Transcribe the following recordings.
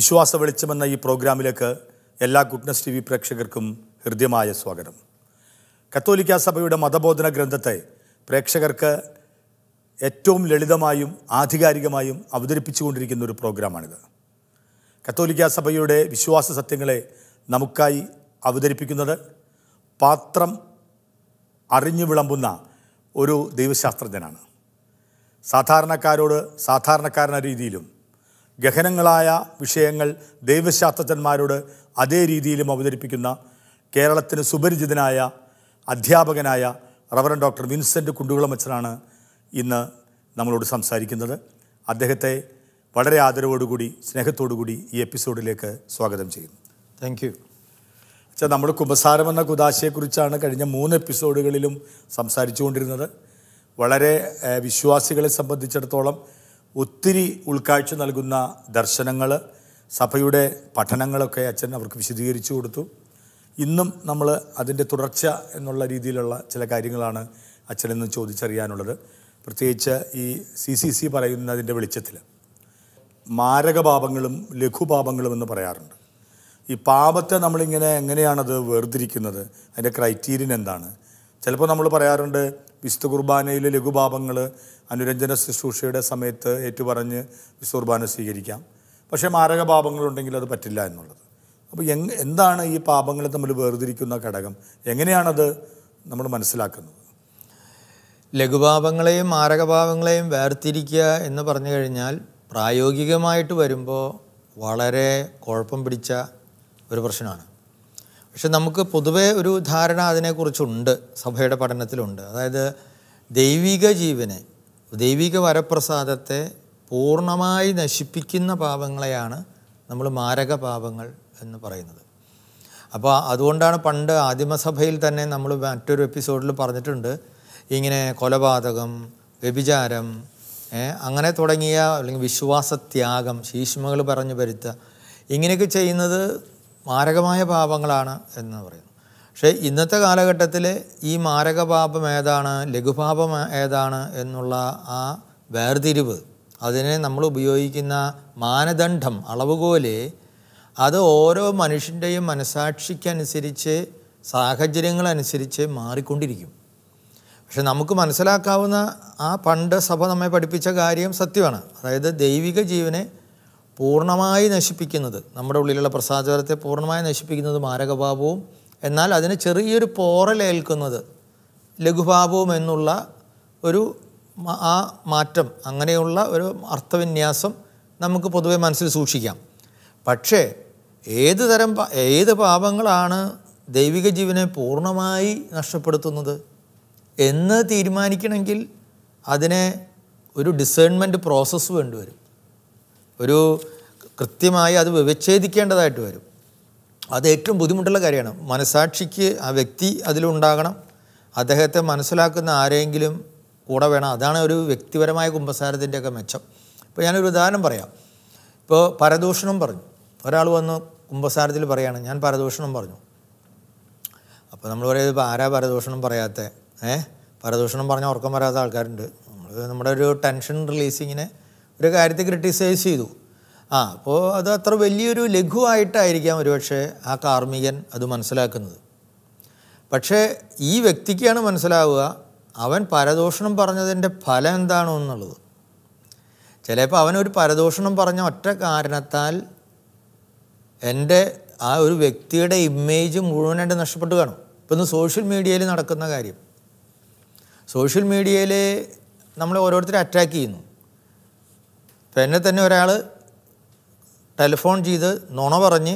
വിശ്വാസ വെളിച്ചമെന്ന ഈ പ്രോഗ്രാമിലേക്ക് എല്ലാ ഗുഡ്നസ് ടി വി പ്രേക്ഷകർക്കും ഹൃദ്യമായ സ്വാഗതം കത്തോലിക്ക സഭയുടെ മതബോധന ഗ്രന്ഥത്തെ പ്രേക്ഷകർക്ക് ഏറ്റവും ലളിതമായും ആധികാരികമായും അവതരിപ്പിച്ചുകൊണ്ടിരിക്കുന്ന ഒരു പ്രോഗ്രാമാണിത് കത്തോലിക്ക സഭയുടെ വിശ്വാസ സത്യങ്ങളെ നമുക്കായി അവതരിപ്പിക്കുന്നത് പാത്രം അറിഞ്ഞു വിളമ്പുന്ന ഒരു ദൈവശാസ്ത്രജ്ഞനാണ് സാധാരണക്കാരോട് സാധാരണക്കാരന രീതിയിലും ഗഹനങ്ങളായ വിഷയങ്ങൾ ദൈവശാസ്ത്രജ്ഞന്മാരോട് അതേ രീതിയിലും അവതരിപ്പിക്കുന്ന കേരളത്തിന് സുപരിചിതനായ അധ്യാപകനായ റവറൻ ഡോക്ടർ വിൻസെൻ്റ് കുണ്ടുകുളമച്ചനാണ് ഇന്ന് നമ്മളോട് സംസാരിക്കുന്നത് അദ്ദേഹത്തെ വളരെ ആദരവോടുകൂടി സ്നേഹത്തോടുകൂടി ഈ എപ്പിസോഡിലേക്ക് സ്വാഗതം ചെയ്യുന്നു താങ്ക് യു അച്ഛാ നമ്മൾ കുമ്പസാരം എന്ന കുദാശയെക്കുറിച്ചാണ് കഴിഞ്ഞ മൂന്ന് എപ്പിസോഡുകളിലും സംസാരിച്ചുകൊണ്ടിരുന്നത് വളരെ വിശ്വാസികളെ സംബന്ധിച്ചിടത്തോളം ഒത്തിരി ഉൾക്കാഴ്ച നൽകുന്ന ദർശനങ്ങൾ സഭയുടെ പഠനങ്ങളൊക്കെ അച്ഛൻ അവർക്ക് വിശദീകരിച്ചു കൊടുത്തു ഇന്നും നമ്മൾ അതിൻ്റെ തുടർച്ച എന്നുള്ള രീതിയിലുള്ള ചില കാര്യങ്ങളാണ് അച്ഛനെന്ന് ചോദിച്ചറിയാനുള്ളത് പ്രത്യേകിച്ച് ഈ സി സി സി പറയുന്നതിൻ്റെ വെളിച്ചത്തിൽ മാരകപാപങ്ങളും ലഘുപാപങ്ങളും എന്ന് പറയാറുണ്ട് ഈ പാപത്തെ നമ്മളിങ്ങനെ എങ്ങനെയാണത് വേർതിരിക്കുന്നത് അതിൻ്റെ ക്രൈറ്റീരിയൻ എന്താണ് ചിലപ്പോൾ നമ്മൾ പറയാറുണ്ട് വിശുദ്ധ കുർബാനയിലെ ലഘുപാപങ്ങൾ അനുരഞ്ജന ശുശ്രൂഷയുടെ സമയത്ത് ഏറ്റുപറഞ്ഞ് വിശുദ്ധ കുർബാന സ്വീകരിക്കാം പക്ഷേ മാരകപാപങ്ങളുണ്ടെങ്കിൽ അത് പറ്റില്ല എന്നുള്ളത് അപ്പോൾ എങ് എന്താണ് ഈ പാപങ്ങളെ തമ്മിൽ വേർതിരിക്കുന്ന ഘടകം എങ്ങനെയാണത് നമ്മൾ മനസ്സിലാക്കുന്നത് ലഘുപാപങ്ങളെയും മാരകപാപങ്ങളെയും വേർതിരിക്കുക എന്ന് പറഞ്ഞു കഴിഞ്ഞാൽ പ്രായോഗികമായിട്ട് വരുമ്പോൾ വളരെ കുഴപ്പം പിടിച്ച ഒരു പ്രശ്നമാണ് പക്ഷെ നമുക്ക് പൊതുവേ ഒരു ധാരണ അതിനെക്കുറിച്ചുണ്ട് സഭയുടെ പഠനത്തിലുണ്ട് അതായത് ദൈവിക ജീവനെ ദൈവിക വരപ്രസാദത്തെ പൂർണ്ണമായി നശിപ്പിക്കുന്ന പാപങ്ങളെയാണ് നമ്മൾ മാരക പാപങ്ങൾ എന്ന് പറയുന്നത് അപ്പോൾ അതുകൊണ്ടാണ് പണ്ട് ആദിമസഭയിൽ തന്നെ നമ്മൾ മറ്റൊരു എപ്പിസോഡിൽ പറഞ്ഞിട്ടുണ്ട് ഇങ്ങനെ കൊലപാതകം വ്യഭിചാരം അങ്ങനെ തുടങ്ങിയ അല്ലെങ്കിൽ വിശ്വാസത്യാഗം ശീഷ്മകൾ പറഞ്ഞു വരുത്തുക ഇങ്ങനെയൊക്കെ ചെയ്യുന്നത് മാരകമായ പാപങ്ങളാണ് എന്ന് പറയുന്നു പക്ഷേ ഇന്നത്തെ കാലഘട്ടത്തിൽ ഈ മാരകപാപം ഏതാണ് ലഘുപാപം ഏതാണ് എന്നുള്ള ആ വേർതിരിവ് അതിനെ നമ്മൾ ഉപയോഗിക്കുന്ന മാനദണ്ഡം അളവുകോല് അത് ഓരോ മനുഷ്യൻ്റെയും മനസാക്ഷിക്കനുസരിച്ച് സാഹചര്യങ്ങളനുസരിച്ച് മാറിക്കൊണ്ടിരിക്കും പക്ഷെ നമുക്ക് മനസ്സിലാക്കാവുന്ന ആ പണ്ട് സഭ നമ്മെ പഠിപ്പിച്ച കാര്യം സത്യമാണ് അതായത് ദൈവിക ജീവനെ പൂർണ്ണമായി നശിപ്പിക്കുന്നത് നമ്മുടെ ഉള്ളിലുള്ള പ്രസാചാരത്തെ പൂർണ്ണമായി നശിപ്പിക്കുന്നത് മാരകഭാവവും എന്നാൽ അതിന് ചെറിയൊരു പോറലേൽക്കുന്നത് ലഘുഭാവവും എന്നുള്ള ഒരു ആ മാറ്റം അങ്ങനെയുള്ള ഒരു അർത്ഥവിന്യാസം നമുക്ക് പൊതുവെ മനസ്സിൽ സൂക്ഷിക്കാം പക്ഷേ ഏത് തരം ഏത് പാപങ്ങളാണ് ദൈവിക ജീവനെ പൂർണ്ണമായി നഷ്ടപ്പെടുത്തുന്നത് എന്ന് തീരുമാനിക്കണമെങ്കിൽ അതിനെ ഒരു ഡിസേൺമെൻറ്റ് പ്രോസസ്സ് വേണ്ടിവരും ഒരു കൃത്യമായി അത് വിവച്ഛേദിക്കേണ്ടതായിട്ട് വരും അത് ഏറ്റവും ബുദ്ധിമുട്ടുള്ള കാര്യമാണ് മനസാക്ഷിക്ക് ആ വ്യക്തി അതിലുണ്ടാകണം അദ്ദേഹത്തെ മനസ്സിലാക്കുന്ന ആരെങ്കിലും കൂടെ വേണം അതാണ് ഒരു വ്യക്തിപരമായ കുംഭസാരത്തിൻ്റെയൊക്കെ മെച്ചം ഇപ്പോൾ ഞാനൊരു ഉദാഹരണം പറയാം ഇപ്പോൾ പരദൂഷണം പറഞ്ഞു ഒരാൾ വന്ന് കുംഭസാരത്തിൽ പറയാണ് ഞാൻ പരദൂഷണം പറഞ്ഞു അപ്പോൾ നമ്മൾ പറയുന്നത് ഇപ്പോൾ ആരാ പരദൂഷണം പറയാത്ത ഏഹ് പരദൂഷണം പറഞ്ഞാൽ ഉറക്കം വരാത്ത ആൾക്കാരുണ്ട് നമ്മൾ നമ്മുടെ ഒരു ടെൻഷൻ റിലീസിങ്ങിനെ ഒരു കാര്യത്തെ ക്രിട്ടിസൈസ് ചെയ്തു ആ അപ്പോൾ അത് അത്ര വലിയൊരു ലഘുവായിട്ടായിരിക്കാം ഒരുപക്ഷെ ആ കാർമികൻ അത് മനസ്സിലാക്കുന്നത് പക്ഷേ ഈ വ്യക്തിക്കാണ് മനസ്സിലാവുക അവൻ പരദോഷണം പറഞ്ഞതിൻ്റെ ഫലം എന്താണോ എന്നുള്ളത് ചിലപ്പോൾ അവനൊരു പരദോഷണം പറഞ്ഞ ഒറ്റ കാരണത്താൽ എൻ്റെ ആ ഒരു വ്യക്തിയുടെ ഇമേജ് മുഴുവനായിട്ട് നഷ്ടപ്പെട്ട് കാണും ഇപ്പം ഇന്ന് സോഷ്യൽ മീഡിയയിൽ നടക്കുന്ന കാര്യം സോഷ്യൽ മീഡിയയിൽ നമ്മൾ ഓരോരുത്തരെ അറ്റാക്ക് ചെയ്യുന്നു ഇപ്പം എന്നെ തന്നെ ഒരാൾ ടെലിഫോൺ ചെയ്ത് നുണ പറഞ്ഞ്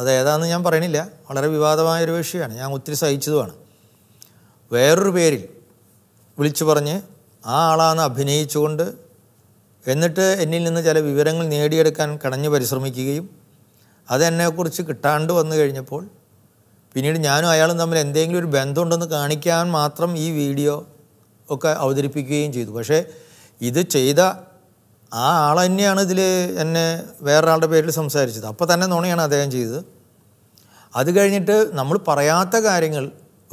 അത് ഏതാണെന്ന് ഞാൻ പറയണില്ല വളരെ വിവാദമായൊരു വിഷയമാണ് ഞാൻ ഒത്തിരി സഹിച്ചതുമാണ് വേറൊരു പേരിൽ വിളിച്ചു പറഞ്ഞ് ആ ആളാണ് അഭിനയിച്ചുകൊണ്ട് എന്നിട്ട് എന്നിൽ നിന്ന് ചില വിവരങ്ങൾ നേടിയെടുക്കാൻ കടഞ്ഞു പരിശ്രമിക്കുകയും അതെന്നെക്കുറിച്ച് കിട്ടാണ്ട് വന്നു കഴിഞ്ഞപ്പോൾ പിന്നീട് ഞാനും അയാളും തമ്മിൽ എന്തെങ്കിലും ഒരു ബന്ധമുണ്ടെന്ന് കാണിക്കാൻ മാത്രം ഈ വീഡിയോ ഒക്കെ അവതരിപ്പിക്കുകയും ചെയ്തു പക്ഷേ ഇത് ചെയ്ത ആ ആൾ തന്നെയാണ് ഇതിൽ എന്നെ വേറൊരാളുടെ പേരിൽ സംസാരിച്ചത് അപ്പോൾ തന്നെ നുണയാണ് അദ്ദേഹം ചെയ്തത് അത് കഴിഞ്ഞിട്ട് നമ്മൾ പറയാത്ത കാര്യങ്ങൾ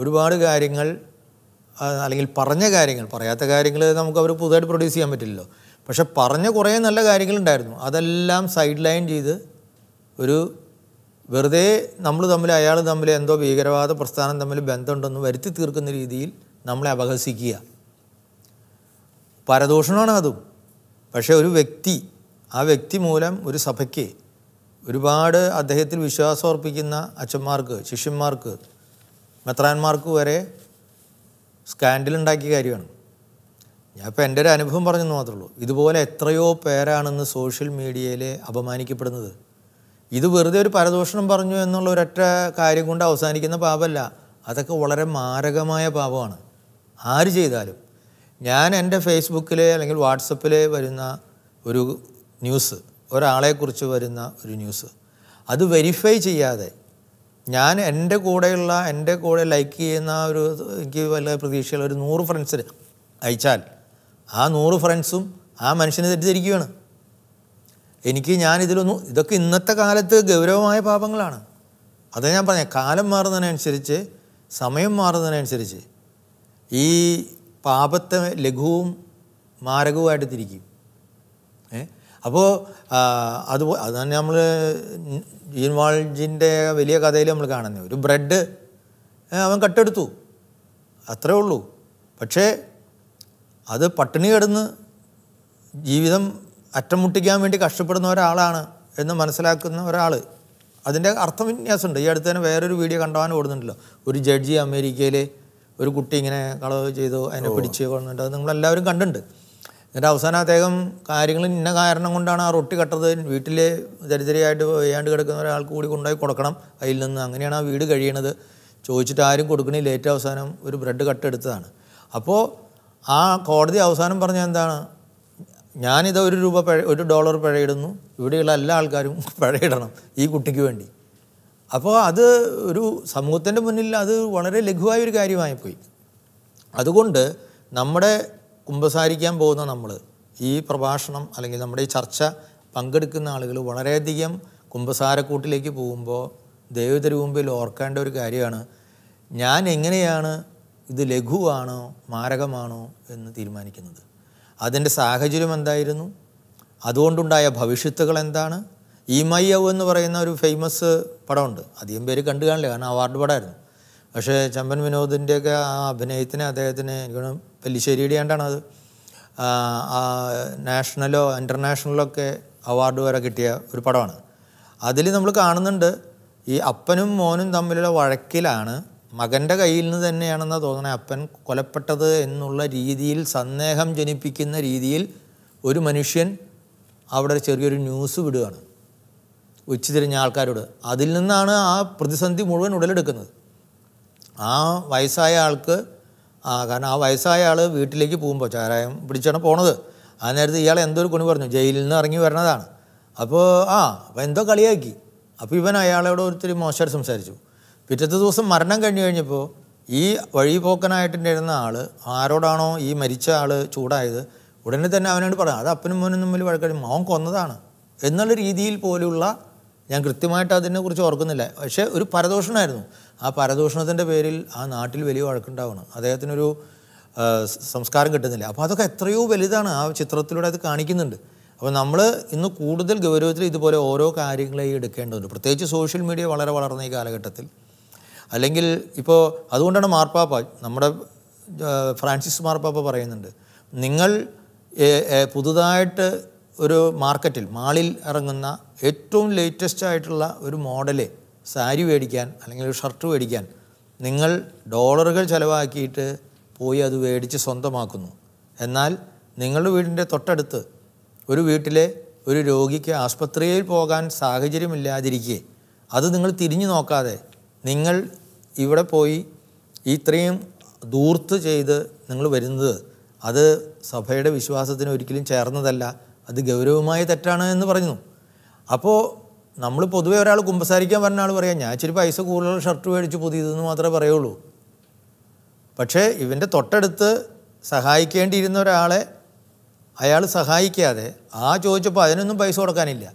ഒരുപാട് കാര്യങ്ങൾ അല്ലെങ്കിൽ പറഞ്ഞ കാര്യങ്ങൾ പറയാത്ത കാര്യങ്ങൾ നമുക്ക് അവർ പുതുതായിട്ട് പ്രൊഡ്യൂസ് ചെയ്യാൻ പറ്റില്ലല്ലോ പക്ഷെ പറഞ്ഞ കുറേ നല്ല കാര്യങ്ങളുണ്ടായിരുന്നു അതെല്ലാം സൈഡ് ലൈൻ ചെയ്ത് ഒരു വെറുതെ നമ്മൾ തമ്മിൽ അയാൾ തമ്മിൽ എന്തോ ഭീകരവാദ പ്രസ്ഥാനം തമ്മിൽ ബന്ധമുണ്ടെന്ന് വരുത്തി തീർക്കുന്ന രീതിയിൽ നമ്മളെ അപഹസിക്കുക പരദൂഷണമാണ് അതും പക്ഷേ ഒരു വ്യക്തി ആ വ്യക്തി മൂലം ഒരു സഭയ്ക്ക് ഒരുപാട് അദ്ദേഹത്തിൽ വിശ്വാസം അർപ്പിക്കുന്ന അച്ഛന്മാർക്ക് ശിഷ്യന്മാർക്ക് മെത്രാന്മാർക്ക് വരെ സ്കാൻഡിലുണ്ടാക്കിയ കാര്യമാണ് ഞാൻ ഇപ്പോൾ എൻ്റെ ഒരു അനുഭവം പറഞ്ഞെന്ന് മാത്രമേ ഉള്ളൂ ഇതുപോലെ എത്രയോ പേരാണെന്ന് സോഷ്യൽ മീഡിയയിൽ അപമാനിക്കപ്പെടുന്നത് ഇത് വെറുതെ ഒരു പരദോഷണം പറഞ്ഞു എന്നുള്ള ഒരൊറ്റ കാര്യം കൊണ്ട് അവസാനിക്കുന്ന പാപമല്ല അതൊക്കെ വളരെ മാരകമായ പാപമാണ് ആര് ചെയ്താലും ഞാൻ എൻ്റെ ഫേസ്ബുക്കിൽ അല്ലെങ്കിൽ വാട്സപ്പിൽ വരുന്ന ഒരു ന്യൂസ് ഒരാളെക്കുറിച്ച് വരുന്ന ഒരു ന്യൂസ് അത് വെരിഫൈ ചെയ്യാതെ ഞാൻ എൻ്റെ കൂടെയുള്ള എൻ്റെ കൂടെ ലൈക്ക് ചെയ്യുന്ന ഒരു എനിക്ക് വല്ല പ്രതീക്ഷയുള്ള ഒരു നൂറ് ഫ്രണ്ട്സിന് അയച്ചാൽ ആ നൂറ് ഫ്രണ്ട്സും ആ മനുഷ്യനെ തെറ്റിദ്ധരിക്കുകയാണ് എനിക്ക് ഞാൻ ഇതിലൊന്നും ഇതൊക്കെ ഇന്നത്തെ കാലത്ത് ഗൗരവമായ പാപങ്ങളാണ് അത് ഞാൻ പറഞ്ഞ കാലം മാറുന്നതിനനുസരിച്ച് സമയം മാറുന്നതിനനുസരിച്ച് ഈ പാപത്തെ ലഘുവും മാരകവുമായിട്ട് തിരിക്കും ഏ അപ്പോൾ അത് തന്നെ നമ്മൾ ജീൻവാൾജിൻ്റെ വലിയ കഥയിൽ നമ്മൾ കാണുന്നത് ഒരു ബ്രെഡ് അവൻ കട്ടെടുത്തു അത്രേ ഉള്ളൂ പക്ഷേ അത് പട്ടിണി കിടന്ന് ജീവിതം അറ്റമുട്ടിക്കാൻ വേണ്ടി കഷ്ടപ്പെടുന്ന ഒരാളാണ് എന്ന് മനസ്സിലാക്കുന്ന ഒരാൾ അതിൻ്റെ അർത്ഥവിന്യാസമുണ്ട് ഈ അടുത്ത് തന്നെ വേറൊരു വീഡിയോ കണ്ടവാൻ ഓടുന്നുണ്ടല്ലോ ഒരു ജഡ്ജി അമേരിക്കയിലെ ഒരു കുട്ടി ഇങ്ങനെ കളവ് ചെയ്തു അതിനെ പിടിച്ച് കൊണ്ടിട്ട് അത് നമ്മളെല്ലാവരും കണ്ടിട്ടുണ്ട് എന്നിട്ട് അവസാനം അദ്ദേഹം കാര്യങ്ങൾ ഇന്ന കാരണം കൊണ്ടാണ് ആ റൊട്ടി കട്ടത് വീട്ടിൽ ദരിദ്രയായിട്ട് വയ്യാണ്ട് കിടക്കുന്ന ഒരാൾക്ക് കൂടി കൊണ്ടുപോയി കൊടുക്കണം അതിൽ നിന്ന് അങ്ങനെയാണ് ആ വീട് കഴിയണത് ചോദിച്ചിട്ട് ആരും കൊടുക്കണില്ല ഏറ്റവും അവസാനം ഒരു ബ്രെഡ് കട്ട് എടുത്തതാണ് അപ്പോൾ ആ കോടതി അവസാനം പറഞ്ഞ എന്താണ് ഞാനിത് ഒരു രൂപ പഴ ഒരു ഡോളർ പഴയിടുന്നു ഇവിടെയുള്ള എല്ലാ ആൾക്കാരും പഴയിടണം ഈ കുട്ടിക്ക് വേണ്ടി അപ്പോൾ അത് ഒരു സമൂഹത്തിൻ്റെ മുന്നിൽ അത് വളരെ ലഘുവായ ഒരു കാര്യമായി പോയി അതുകൊണ്ട് നമ്മുടെ കുമ്പസാരിക്കാൻ പോകുന്ന നമ്മൾ ഈ പ്രഭാഷണം അല്ലെങ്കിൽ നമ്മുടെ ഈ ചർച്ച പങ്കെടുക്കുന്ന ആളുകൾ വളരെയധികം കുമ്പസാരക്കൂട്ടിലേക്ക് പോകുമ്പോൾ ദൈവത്തിന് മുമ്പിൽ ഓർക്കേണ്ട ഒരു കാര്യമാണ് ഞാൻ എങ്ങനെയാണ് ഇത് ലഘുവാണോ മാരകമാണോ എന്ന് തീരുമാനിക്കുന്നത് അതിൻ്റെ സാഹചര്യം എന്തായിരുന്നു അതുകൊണ്ടുണ്ടായ ഭവിഷ്യത്തുകൾ എന്താണ് ഈ മയ്യവ് എന്ന് പറയുന്ന ഒരു ഫേമസ് പടമുണ്ട് അധികം പേര് കണ്ടു കാണില്ല കാരണം അവാർഡ് പടമായിരുന്നു പക്ഷേ ചമ്പൻ വിനോദിൻ്റെയൊക്കെ ആ അഭിനയത്തിന് അദ്ദേഹത്തിന് വലിയ പെല്ലിശ്ശേരിയുടെ ആണ്ടാണ് അത് നാഷണലോ ഇൻ്റർനാഷണലോ ഒക്കെ അവാർഡ് വരെ കിട്ടിയ ഒരു പടമാണ് അതിൽ നമ്മൾ കാണുന്നുണ്ട് ഈ അപ്പനും മോനും തമ്മിലുള്ള വഴക്കിലാണ് മകൻ്റെ കയ്യിൽ നിന്ന് തന്നെയാണെന്ന് തോന്നണേ അപ്പൻ കൊലപ്പെട്ടത് എന്നുള്ള രീതിയിൽ സന്ദേഹം ജനിപ്പിക്കുന്ന രീതിയിൽ ഒരു മനുഷ്യൻ അവിടെ ചെറിയൊരു ന്യൂസ് വിടുകയാണ് തിരിഞ്ഞ ആൾക്കാരോട് അതിൽ നിന്നാണ് ആ പ്രതിസന്ധി മുഴുവൻ ഉടലെടുക്കുന്നത് ആ വയസ്സായ ആൾക്ക് കാരണം ആ വയസ്സായ ആൾ വീട്ടിലേക്ക് പോകുമ്പോൾ ചാരായം പിടിച്ചാണ് പോണത് ആ നേരത്തെ ഇയാൾ എന്തോ ഒരു കുണി പറഞ്ഞു ജയിലിൽ നിന്ന് ഇറങ്ങി വരണതാണ് അപ്പോൾ ആ അപ്പോൾ എന്തോ കളിയാക്കി അപ്പോൾ ഇവൻ അയാളോട് ഒത്തിരി മോശമായിട്ട് സംസാരിച്ചു പിറ്റത്തെ ദിവസം മരണം കഴിഞ്ഞു കഴിഞ്ഞപ്പോൾ ഈ വഴി ഇരുന്ന ആൾ ആരോടാണോ ഈ മരിച്ച ആൾ ചൂടായത് ഉടനെ തന്നെ അവനോട് പറയാം അത് അപ്പനും മോനും തമ്മിൽ വഴക്കഴിഞ്ഞു മോൻ കൊന്നതാണ് എന്നുള്ള രീതിയിൽ പോലുള്ള ഞാൻ കൃത്യമായിട്ട് അതിനെക്കുറിച്ച് ഓർക്കുന്നില്ല പക്ഷേ ഒരു പരദൂഷണമായിരുന്നു ആ പരദൂഷണത്തിൻ്റെ പേരിൽ ആ നാട്ടിൽ വലിയ വഴക്കുണ്ടാവണം അദ്ദേഹത്തിനൊരു സംസ്കാരം കിട്ടുന്നില്ല അപ്പോൾ അതൊക്കെ എത്രയോ വലുതാണ് ആ ചിത്രത്തിലൂടെ അത് കാണിക്കുന്നുണ്ട് അപ്പോൾ നമ്മൾ ഇന്ന് കൂടുതൽ ഗൗരവത്തിൽ ഇതുപോലെ ഓരോ കാര്യങ്ങളെയും എടുക്കേണ്ടതുണ്ട് പ്രത്യേകിച്ച് സോഷ്യൽ മീഡിയ വളരെ വളർന്ന ഈ കാലഘട്ടത്തിൽ അല്ലെങ്കിൽ ഇപ്പോൾ അതുകൊണ്ടാണ് മാർപ്പാപ്പ നമ്മുടെ ഫ്രാൻസിസ് മാർപ്പാപ്പ പറയുന്നുണ്ട് നിങ്ങൾ പുതുതായിട്ട് ഒരു മാർക്കറ്റിൽ മാളിൽ ഇറങ്ങുന്ന ഏറ്റവും ലേറ്റസ്റ്റ് ആയിട്ടുള്ള ഒരു മോഡല് സാരി മേടിക്കാൻ അല്ലെങ്കിൽ ഒരു ഷർട്ട് മേടിക്കാൻ നിങ്ങൾ ഡോളറുകൾ ചിലവാക്കിയിട്ട് പോയി അത് മേടിച്ച് സ്വന്തമാക്കുന്നു എന്നാൽ നിങ്ങളുടെ വീടിൻ്റെ തൊട്ടടുത്ത് ഒരു വീട്ടിലെ ഒരു രോഗിക്ക് ആസ്പത്രിയിൽ പോകാൻ സാഹചര്യമില്ലാതിരിക്കെ അത് നിങ്ങൾ തിരിഞ്ഞു നോക്കാതെ നിങ്ങൾ ഇവിടെ പോയി ഇത്രയും ദൂർത്ത് ചെയ്ത് നിങ്ങൾ വരുന്നത് അത് സഭയുടെ വിശ്വാസത്തിന് ഒരിക്കലും ചേർന്നതല്ല അത് ഗൗരവമായ തെറ്റാണ് എന്ന് പറഞ്ഞു അപ്പോൾ നമ്മൾ പൊതുവേ ഒരാൾ കുമ്പസാരിക്കാൻ പറഞ്ഞ ആൾ പറയാം ഞാൻ ഇച്ചിരി പൈസ കൂടുതൽ ഷർട്ട് മേടിച്ച് പുതിയതെന്ന് മാത്രമേ പറയുള്ളൂ പക്ഷേ ഇവൻ്റെ തൊട്ടടുത്ത് സഹായിക്കേണ്ടിയിരുന്ന ഒരാളെ അയാൾ സഹായിക്കാതെ ആ ചോദിച്ചപ്പോൾ അതിനൊന്നും പൈസ കൊടുക്കാനില്ല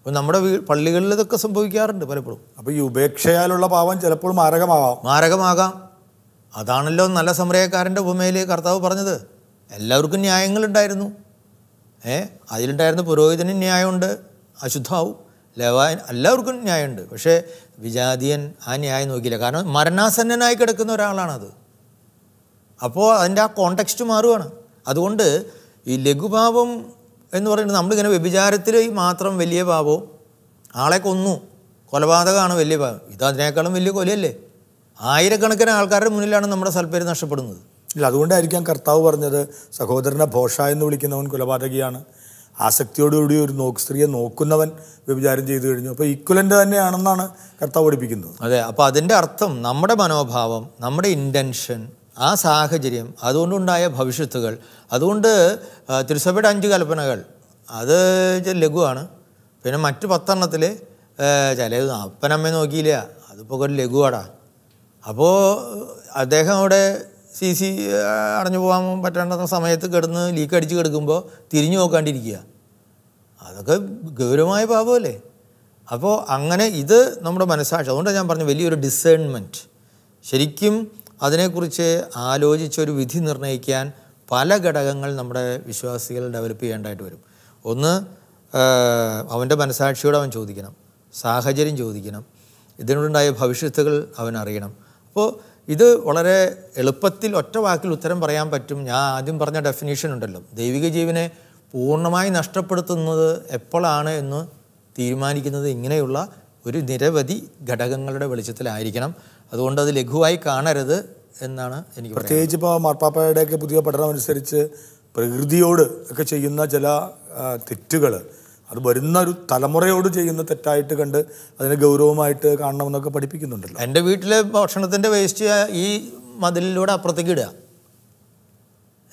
അപ്പോൾ നമ്മുടെ പള്ളികളിൽ ഇതൊക്കെ സംഭവിക്കാറുണ്ട് പലപ്പോഴും അപ്പോൾ ഈ ഉപേക്ഷയാലുള്ള പാവം ചിലപ്പോൾ മാരകമാവാം മാരകമാകാം അതാണല്ലോ നല്ല സമരക്കാരൻ്റെ ഉപമയിൽ കർത്താവ് പറഞ്ഞത് എല്ലാവർക്കും ന്യായങ്ങളുണ്ടായിരുന്നു ഏ അതിലുണ്ടായിരുന്ന പുരോഹിതന് ന്യായമുണ്ട് അശുദ്ധാവും ലവായൻ എല്ലാവർക്കും ന്യായമുണ്ട് പക്ഷേ വിജാതിയൻ ആ ന്യായം നോക്കിയില്ല കാരണം മരണാസന്നനായി കിടക്കുന്ന ഒരാളാണത് അപ്പോൾ അതിൻ്റെ ആ കോണ്ടക്സ്റ്റ് മാറുകയാണ് അതുകൊണ്ട് ഈ ലഘുഭാവം എന്ന് പറയുന്നത് നമ്മളിങ്ങനെ വ്യഭിചാരത്തിൽ മാത്രം വലിയ ഭാവവും ആളെ കൊന്നു കൊലപാതകമാണ് വലിയ ഭാവം ഇത് അതിനേക്കാളും വലിയ കൊലയല്ലേ ആയിരക്കണക്കിന് ആൾക്കാരുടെ മുന്നിലാണ് നമ്മുടെ സൽപ്പേര് നഷ്ടപ്പെടുന്നത് ഇല്ല അതുകൊണ്ടായിരിക്കാം കർത്താവ് പറഞ്ഞത് സഹോദരനെ ഭോഷ എന്ന് വിളിക്കുന്നവൻ കൊലപാതകിയാണ് ആസക്തിയോടുകൂടി ഒരു നോക്ക് സ്ത്രീയെ നോക്കുന്നവൻ വ്യഭിചാരം ചെയ്തു കഴിഞ്ഞു അപ്പോൾ ഈക്വലൻ്റ് തന്നെയാണെന്നാണ് കർത്താവ് പഠിപ്പിക്കുന്നത് അതെ അപ്പോൾ അതിൻ്റെ അർത്ഥം നമ്മുടെ മനോഭാവം നമ്മുടെ ഇൻറ്റൻഷൻ ആ സാഹചര്യം അതുകൊണ്ടുണ്ടായ ഭവിഷ്യത്തുകൾ അതുകൊണ്ട് തിരുസഭയുടെ അഞ്ച് കൽപ്പനകൾ അത് ലഘുവാണ് പിന്നെ മറ്റു പത്തെണ്ണത്തിൽ ചിലത് അപ്പനമ്മയെ നോക്കിയില്ല അതിപ്പോൾ ഒരു ലഘുവാടാ അപ്പോൾ അദ്ദേഹം അവിടെ സി സി അടഞ്ഞു പോകാൻ പറ്റേണ്ട സമയത്ത് കിടന്ന് ലീക്ക് അടിച്ച് കിടക്കുമ്പോൾ തിരിഞ്ഞു നോക്കാണ്ടിരിക്കുക അതൊക്കെ ഗൗരവമായ പാപമല്ലേ അപ്പോൾ അങ്ങനെ ഇത് നമ്മുടെ മനസ്സാക്ഷി അതുകൊണ്ടാണ് ഞാൻ പറഞ്ഞു വലിയൊരു ഡിസേൺമെൻറ്റ് ശരിക്കും അതിനെക്കുറിച്ച് ആലോചിച്ചൊരു വിധി നിർണ്ണയിക്കാൻ പല ഘടകങ്ങൾ നമ്മുടെ വിശ്വാസികൾ ഡെവലപ്പ് ചെയ്യേണ്ടതായിട്ട് വരും ഒന്ന് അവൻ്റെ മനസാക്ഷിയോട് അവൻ ചോദിക്കണം സാഹചര്യം ചോദിക്കണം ഇതിനോടുണ്ടായ ഭവിഷ്യത്തുകൾ അവൻ അറിയണം അപ്പോൾ ഇത് വളരെ എളുപ്പത്തിൽ ഒറ്റ വാക്കിൽ ഉത്തരം പറയാൻ പറ്റും ഞാൻ ആദ്യം പറഞ്ഞ ഡെഫിനേഷൻ ഉണ്ടല്ലോ ദൈവിക ജീവനെ പൂർണ്ണമായി നഷ്ടപ്പെടുത്തുന്നത് എപ്പോഴാണ് എന്ന് തീരുമാനിക്കുന്നത് ഇങ്ങനെയുള്ള ഒരു നിരവധി ഘടകങ്ങളുടെ വെളിച്ചത്തിലായിരിക്കണം അതുകൊണ്ട് അത് ലഘുവായി കാണരുത് എന്നാണ് എനിക്ക് പ്രത്യേകിച്ച് ഇപ്പോൾ മാർപ്പാപ്പയുടെയൊക്കെ പുതിയ പഠനം അനുസരിച്ച് പ്രകൃതിയോട് ഒക്കെ ചെയ്യുന്ന ചില തെറ്റുകൾ അത് വരുന്ന ഒരു തലമുറയോട് ചെയ്യുന്ന തെറ്റായിട്ട് കണ്ട് അതിനെ ഗൗരവമായിട്ട് കാണണമെന്നൊക്കെ പഠിപ്പിക്കുന്നുണ്ടല്ലോ എൻ്റെ വീട്ടിലെ ഭക്ഷണത്തിൻ്റെ വേസ്റ്റ് ഈ മതിലിലൂടെ അപ്പുറത്തേക്ക് ഇടുക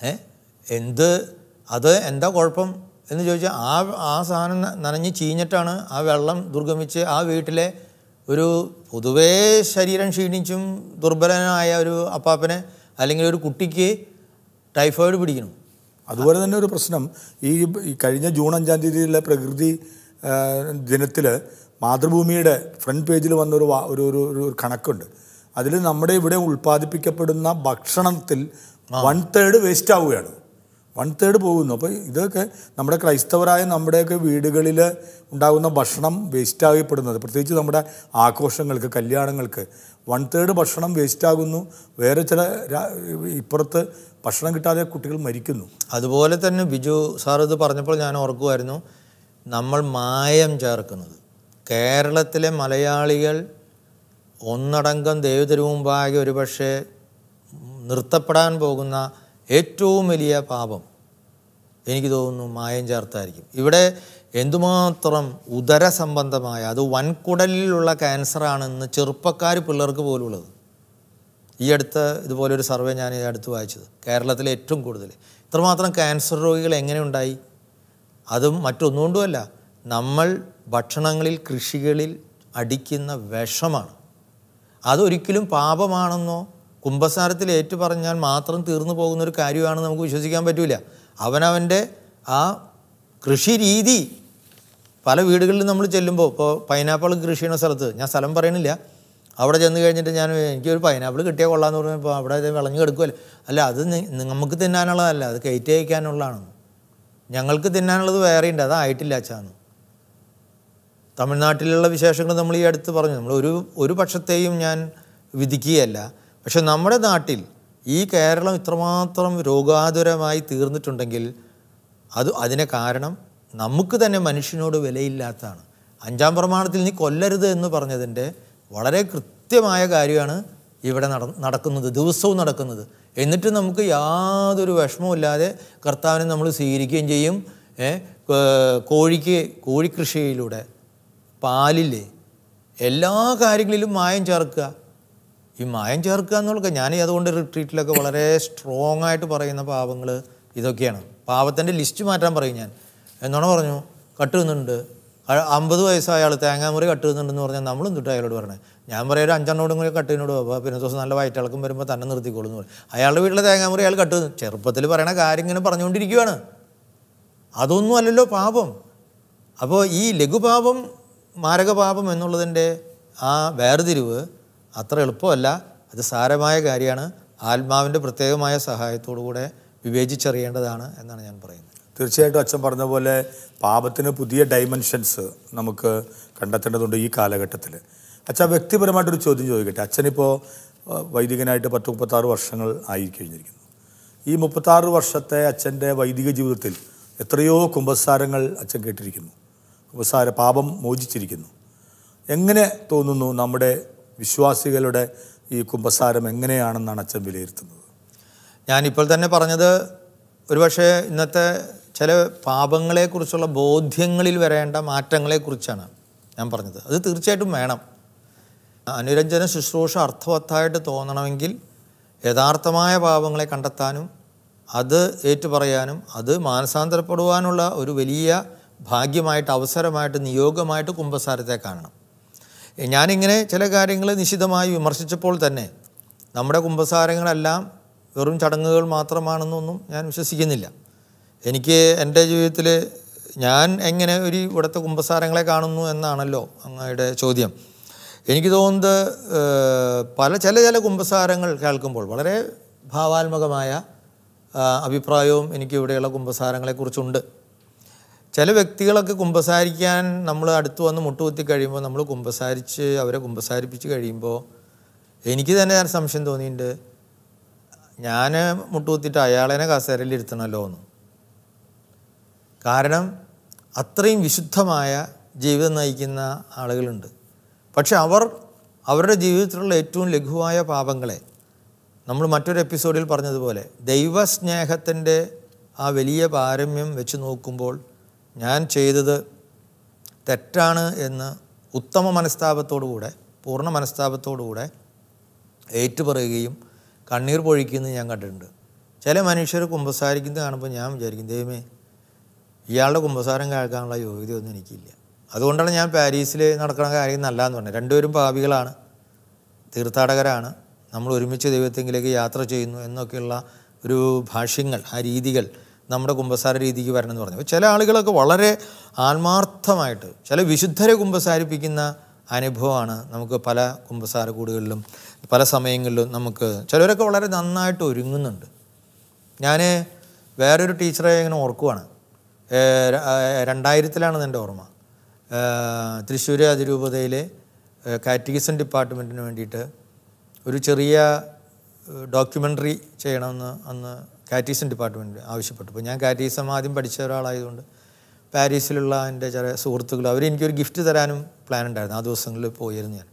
ഏ എന്ത് അത് എന്താ കുഴപ്പം എന്ന് ചോദിച്ചാൽ ആ ആ സാധനം നനഞ്ഞ് ചീഞ്ഞിട്ടാണ് ആ വെള്ളം ദുർഗമിച്ച് ആ വീട്ടിലെ ഒരു പൊതുവേ ശരീരം ക്ഷീണിച്ചും ദുർബലനായ ഒരു അപ്പാപ്പനെ അല്ലെങ്കിൽ ഒരു കുട്ടിക്ക് ടൈഫോയിഡ് പിടിക്കണം അതുപോലെ തന്നെ ഒരു പ്രശ്നം ഈ കഴിഞ്ഞ ജൂൺ അഞ്ചാം തീയതിയിലെ പ്രകൃതി ദിനത്തിൽ മാതൃഭൂമിയുടെ ഫ്രണ്ട് പേജിൽ വന്ന ഒരു ഒരു ഒരു കണക്കുണ്ട് അതിൽ നമ്മുടെ ഇവിടെ ഉൽപ്പാദിപ്പിക്കപ്പെടുന്ന ഭക്ഷണത്തിൽ വൺ തേർഡ് വേസ്റ്റ് ആവുകയാണ് വൺ തേർഡ് പോകുന്നു അപ്പോൾ ഇതൊക്കെ നമ്മുടെ ക്രൈസ്തവരായ നമ്മുടെയൊക്കെ വീടുകളിൽ ഉണ്ടാകുന്ന ഭക്ഷണം വേസ്റ്റ് പ്രത്യേകിച്ച് നമ്മുടെ ആഘോഷങ്ങൾക്ക് കല്യാണങ്ങൾക്ക് വൺ തേർഡ് ഭക്ഷണം വേസ്റ്റ് വേറെ ചില ഇപ്പുറത്ത് ഭക്ഷണം കിട്ടാതെ കുട്ടികൾ മരിക്കുന്നു അതുപോലെ തന്നെ ബിജു സാർ ഇത് പറഞ്ഞപ്പോൾ ഞാൻ ഓർക്കുമായിരുന്നു നമ്മൾ മായം ചേർക്കുന്നത് കേരളത്തിലെ മലയാളികൾ ഒന്നടങ്കം ദൈവത്തിനു മുമ്പാകെ ഒരുപക്ഷെ നിർത്തപ്പെടാൻ പോകുന്ന ഏറ്റവും വലിയ പാപം എനിക്ക് തോന്നുന്നു മായം ചേർത്തായിരിക്കും ഇവിടെ എന്തുമാത്രം ഉദര സംബന്ധമായ അത് വൻകുടലിലുള്ള ക്യാൻസറാണെന്ന് ചെറുപ്പക്കാർ പിള്ളേർക്ക് പോലുള്ളത് ഈ അടുത്ത ഇതുപോലൊരു സർവേ ഞാൻ ഈ അടുത്ത് വായിച്ചത് കേരളത്തിലെ ഏറ്റവും കൂടുതൽ ഇത്രമാത്രം ക്യാൻസർ രോഗികൾ എങ്ങനെ ഉണ്ടായി അതും മറ്റൊന്നുകൊണ്ടുമല്ല നമ്മൾ ഭക്ഷണങ്ങളിൽ കൃഷികളിൽ അടിക്കുന്ന വിഷമാണ് അതൊരിക്കലും പാപമാണെന്നോ കുംഭസാരത്തിൽ ഏറ്റു പറഞ്ഞാൽ മാത്രം തീർന്നു പോകുന്നൊരു കാര്യമാണെന്ന് നമുക്ക് വിശ്വസിക്കാൻ പറ്റില്ല അവനവൻ്റെ ആ കൃഷി രീതി പല വീടുകളിലും നമ്മൾ ചെല്ലുമ്പോൾ ഇപ്പോൾ പൈനാപ്പിൾ കൃഷി ചെയ്യുന്ന സ്ഥലത്ത് ഞാൻ സ്ഥലം പറയണില്ല അവിടെ ചെന്ന് കഴിഞ്ഞിട്ട് ഞാൻ എനിക്കൊരു പൈനാപ്പിൾ കിട്ടിയാൽ കൊള്ളാന്ന് പറഞ്ഞപ്പോൾ അവിടെ ഇത് വിളഞ്ഞു കിടക്കുമല്ലോ അല്ല അത് നമുക്ക് തിന്നാനുള്ളതല്ല അത് കയറ്റി അയക്കാനുള്ളതാണ് ഞങ്ങൾക്ക് തിന്നാനുള്ളത് വേറെയുണ്ട് അതായിട്ടില്ല അച്ഛാന്ന് തമിഴ്നാട്ടിലുള്ള വിശേഷങ്ങൾ നമ്മൾ ഈ അടുത്ത് പറഞ്ഞു നമ്മൾ ഒരു ഒരു പക്ഷത്തെയും ഞാൻ വിധിക്കുകയല്ല പക്ഷെ നമ്മുടെ നാട്ടിൽ ഈ കേരളം ഇത്രമാത്രം രോഗാതുരമായി തീർന്നിട്ടുണ്ടെങ്കിൽ അത് അതിന് കാരണം നമുക്ക് തന്നെ മനുഷ്യനോട് വിലയില്ലാത്തതാണ് അഞ്ചാം പ്രമാണത്തിൽ നീ കൊല്ലരുത് എന്ന് പറഞ്ഞതിൻ്റെ വളരെ കൃത്യമായ കാര്യമാണ് ഇവിടെ നട നടക്കുന്നത് ദിവസവും നടക്കുന്നത് എന്നിട്ട് നമുക്ക് യാതൊരു വിഷമമില്ലാതെ കർത്താവിനെ നമ്മൾ സ്വീകരിക്കുകയും ചെയ്യും കോഴിക്ക് കോഴിക്കൃഷിയിലൂടെ പാലില്ലേ എല്ലാ കാര്യങ്ങളിലും മായം ചേർക്കുക ഈ മായം ചേർക്കുക എന്നുള്ള ഞാൻ അതുകൊണ്ട് റിട്രീറ്റിലൊക്കെ വളരെ സ്ട്രോങ് ആയിട്ട് പറയുന്ന പാപങ്ങൾ ഇതൊക്കെയാണ് പാവത്തിൻ്റെ ലിസ്റ്റ് മാറ്റാൻ പറയും ഞാൻ എന്നോണം പറഞ്ഞു കട്ട് അമ്പത് വയസ്സായ ആൾ തേങ്ങാമുറി കട്ട് ചെയ്യുന്നുണ്ടെന്ന് പറഞ്ഞാൽ നമ്മൾ എന്തിട്ട് അയാളോട് പറഞ്ഞത് ഞാൻ പറയാം ഒരു അഞ്ചെണ്ണോടും കൂടി കട്ട് ചെയ്യുന്നോട് അപ്പോൾ പിന്നെ ദിവസം നല്ല വയറ്റിളക്കം വരുമ്പോൾ തന്നെ നിർത്തിക്കോളൂ എന്ന് പറയും അയാളുടെ വീട്ടിലെ തേങ്ങാമുറി അയാൾ കട്ട് ചെറുപ്പത്തിൽ പറയണ കാര്യം ഇങ്ങനെ പറഞ്ഞുകൊണ്ടിരിക്കുകയാണ് അതൊന്നും അല്ലല്ലോ പാപം അപ്പോൾ ഈ ലഘുപാപം മാരകപാപം എന്നുള്ളതിൻ്റെ ആ വേർതിരിവ് അത്ര എളുപ്പമല്ല അത് സാരമായ കാര്യമാണ് ആത്മാവിൻ്റെ പ്രത്യേകമായ സഹായത്തോടു കൂടെ വിവേചിച്ചറിയേണ്ടതാണ് എന്നാണ് ഞാൻ പറയുന്നത് തീർച്ചയായിട്ടും അച്ഛൻ പറഞ്ഞ പോലെ പാപത്തിന് പുതിയ ഡൈമെൻഷൻസ് നമുക്ക് കണ്ടെത്തേണ്ടതുണ്ട് ഈ കാലഘട്ടത്തിൽ അച്ഛാ വ്യക്തിപരമായിട്ടൊരു ചോദ്യം ചോദിക്കട്ടെ അച്ഛനിപ്പോൾ വൈദികനായിട്ട് പത്ത് മുപ്പത്താറ് വർഷങ്ങൾ ആയി കഴിഞ്ഞിരിക്കുന്നു ഈ മുപ്പത്താറ് വർഷത്തെ അച്ഛൻ്റെ വൈദിക ജീവിതത്തിൽ എത്രയോ കുമ്പസാരങ്ങൾ അച്ഛൻ കേട്ടിരിക്കുന്നു കുമ്പസാര പാപം മോചിച്ചിരിക്കുന്നു എങ്ങനെ തോന്നുന്നു നമ്മുടെ വിശ്വാസികളുടെ ഈ കുമ്പസാരം എങ്ങനെയാണെന്നാണ് അച്ഛൻ വിലയിരുത്തുന്നത് ഞാനിപ്പോൾ തന്നെ പറഞ്ഞത് ഒരുപക്ഷെ ഇന്നത്തെ ചില പാപങ്ങളെക്കുറിച്ചുള്ള ബോധ്യങ്ങളിൽ വരേണ്ട മാറ്റങ്ങളെക്കുറിച്ചാണ് ഞാൻ പറഞ്ഞത് അത് തീർച്ചയായിട്ടും വേണം അനുരഞ്ജന ശുശ്രൂഷ അർത്ഥവത്തായിട്ട് തോന്നണമെങ്കിൽ യഥാർത്ഥമായ പാപങ്ങളെ കണ്ടെത്താനും അത് ഏറ്റുപറയാനും അത് മാനസാന്തരപ്പെടുവാനുള്ള ഒരു വലിയ ഭാഗ്യമായിട്ട് അവസരമായിട്ട് നിയോഗമായിട്ട് കുംഭസാരത്തെ കാണണം ഞാനിങ്ങനെ ചില കാര്യങ്ങൾ നിശിതമായി വിമർശിച്ചപ്പോൾ തന്നെ നമ്മുടെ കുംഭസാരങ്ങളെല്ലാം വെറും ചടങ്ങുകൾ മാത്രമാണെന്നൊന്നും ഞാൻ വിശ്വസിക്കുന്നില്ല എനിക്ക് എൻ്റെ ജീവിതത്തിൽ ഞാൻ എങ്ങനെ ഒരു ഇവിടുത്തെ കുമ്പസാരങ്ങളെ കാണുന്നു എന്നാണല്ലോ അങ്ങയുടെ ചോദ്യം എനിക്ക് തോന്നുന്നത് പല ചില ചില കുമ്പസാരങ്ങൾ കേൾക്കുമ്പോൾ വളരെ ഭാവാത്മകമായ അഭിപ്രായവും എനിക്ക് ഇവിടെയുള്ള കുമ്പസാരങ്ങളെക്കുറിച്ചുണ്ട് ചില വ്യക്തികളൊക്കെ കുമ്പസാരിക്കാൻ നമ്മൾ അടുത്ത് വന്ന് മുട്ടുകുത്തി കഴിയുമ്പോൾ നമ്മൾ കുമ്പസാരിച്ച് അവരെ കുമ്പസാരിപ്പിച്ച് കഴിയുമ്പോൾ എനിക്ക് തന്നെ ഞാൻ സംശയം തോന്നിയിട്ടുണ്ട് ഞാൻ മുട്ടുകുത്തിയിട്ട് അയാളെ കസേരയിൽ ഇരുത്തണമല്ലോ എന്ന് കാരണം അത്രയും വിശുദ്ധമായ ജീവിതം നയിക്കുന്ന ആളുകളുണ്ട് പക്ഷെ അവർ അവരുടെ ജീവിതത്തിലുള്ള ഏറ്റവും ലഘുവായ പാപങ്ങളെ നമ്മൾ മറ്റൊരു എപ്പിസോഡിൽ പറഞ്ഞതുപോലെ ദൈവസ്നേഹത്തിൻ്റെ ആ വലിയ പാരമ്യം വെച്ച് നോക്കുമ്പോൾ ഞാൻ ചെയ്തത് തെറ്റാണ് എന്ന് ഉത്തമ മനസ്താപത്തോടുകൂടെ പൂർണ്ണ മനസ്താപത്തോടുകൂടെ ഏറ്റുപറയുകയും കണ്ണീർ പൊഴിക്കുന്നത് ഞാൻ കണ്ടിട്ടുണ്ട് ചില മനുഷ്യർ കുമ്പസാരിക്കുന്നത് കാണുമ്പോൾ ഞാൻ വിചാരിക്കും ദൈവമേ ഇയാളുടെ കുമ്പസാരം കേൾക്കാനുള്ള യോഗ്യതയൊന്നും എനിക്കില്ല അതുകൊണ്ടാണ് ഞാൻ പാരീസിൽ നടക്കുന്ന കാര്യം നല്ലതെന്ന് പറഞ്ഞത് രണ്ടുപേരും പാപികളാണ് തീർത്ഥാടകരാണ് നമ്മൾ ഒരുമിച്ച് ദൈവത്തെങ്കിലേക്ക് യാത്ര ചെയ്യുന്നു എന്നൊക്കെയുള്ള ഒരു ഭാഷ്യങ്ങൾ ആ രീതികൾ നമ്മുടെ കുമ്പസാര രീതിക്ക് വരണമെന്ന് പറഞ്ഞു ചില ആളുകളൊക്കെ വളരെ ആത്മാർത്ഥമായിട്ട് ചില വിശുദ്ധരെ കുമ്പസാരിപ്പിക്കുന്ന അനുഭവമാണ് നമുക്ക് പല കുമ്പസാര കൂടുകളിലും പല സമയങ്ങളിലും നമുക്ക് ചിലരൊക്കെ വളരെ നന്നായിട്ട് ഒരുങ്ങുന്നുണ്ട് ഞാൻ വേറൊരു ടീച്ചറെ ഇങ്ങനെ ഓർക്കുവാണ് രണ്ടായിരത്തിലാണ് എൻ്റെ ഓർമ്മ തൃശ്ശൂർ അതിരൂപതയിലെ കാറ്റഗിസൺ ഡിപ്പാർട്ട്മെൻറ്റിന് വേണ്ടിയിട്ട് ഒരു ചെറിയ ഡോക്യുമെൻ്ററി ചെയ്യണമെന്ന് അന്ന് കാറ്റീസം ഡിപ്പാർട്ട്മെൻറ്റ് ആവശ്യപ്പെട്ടു അപ്പോൾ ഞാൻ കാറ്റീസം ആദ്യം പഠിച്ച ഒരാളായതുകൊണ്ട് പാരീസിലുള്ള എൻ്റെ ചില സുഹൃത്തുക്കൾ അവർ എനിക്കൊരു ഗിഫ്റ്റ് തരാനും പ്ലാൻ ഉണ്ടായിരുന്നു ആ ദിവസങ്ങളിൽ പോയിരുന്നു ഞാൻ